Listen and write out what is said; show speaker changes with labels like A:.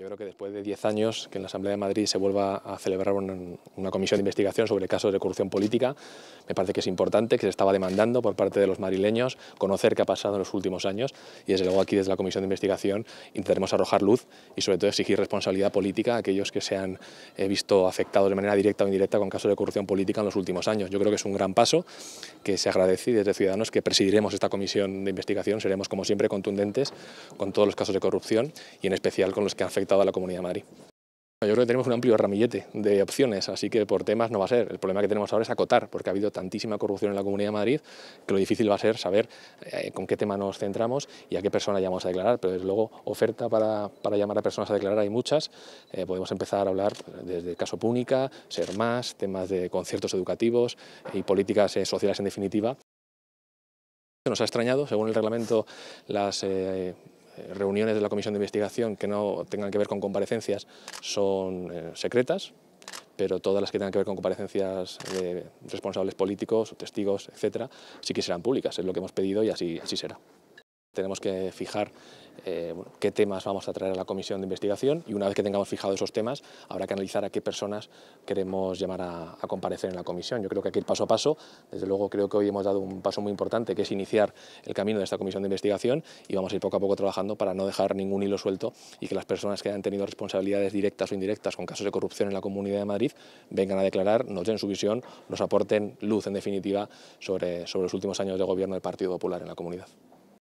A: Yo creo que después de 10 años que en la Asamblea de Madrid se vuelva a celebrar una, comisión de investigación sobre casos de corrupción política, me parece que es importante, que se estaba demandando por parte de los madrileños conocer qué ha pasado en los últimos años y desde luego aquí desde la comisión de investigación intentaremos arrojar luz y sobre todo exigir responsabilidad política a aquellos que se han eh, visto afectados de manera directa o indirecta con casos de corrupción política en los últimos años. Yo creo que es un gran paso que se agradece y desde Ciudadanos que presidiremos esta comisión de investigación seremos como siempre contundentes con todos los casos de corrupción y en especial con los que afectan a la Comunidad de Madrid. Yo creo que tenemos un amplio ramillete de opciones, así que por temas no va a ser. El problema que tenemos ahora es acotar, porque ha habido tantísima corrupción en la Comunidad de Madrid que lo difícil va a ser saber eh, con qué tema nos centramos y a qué persona llamamos a declarar. Pero desde luego, oferta para, para llamar a personas a declarar hay muchas. Eh, podemos empezar a hablar desde el caso Púnica, Ser Más, temas de conciertos educativos y políticas eh, sociales en definitiva. Nos ha extrañado, según el reglamento, las eh, reuniones de la comisión de investigación que no tengan que ver con comparecencias son eh, secretas, pero todas las que tengan que ver con comparecencias de responsables políticos, testigos, etcétera, sí que serán públicas. Es lo que hemos pedido y así, así será. Tenemos que fijar eh, qué temas vamos a traer a la comisión de investigación y una vez que tengamos fijados esos temas habrá que analizar a qué personas queremos llamar a, comparecer en la comisión. Yo creo que aquí el paso a paso, desde luego creo que hoy hemos dado un paso muy importante que es iniciar el camino de esta comisión de investigación y vamos a ir poco a poco trabajando para no dejar ningún hilo suelto y que las personas que hayan tenido responsabilidades directas o indirectas con casos de corrupción en la Comunidad de Madrid vengan a declarar, nos den su visión, nos aporten luz en definitiva sobre los últimos años de gobierno del Partido Popular en la comunidad.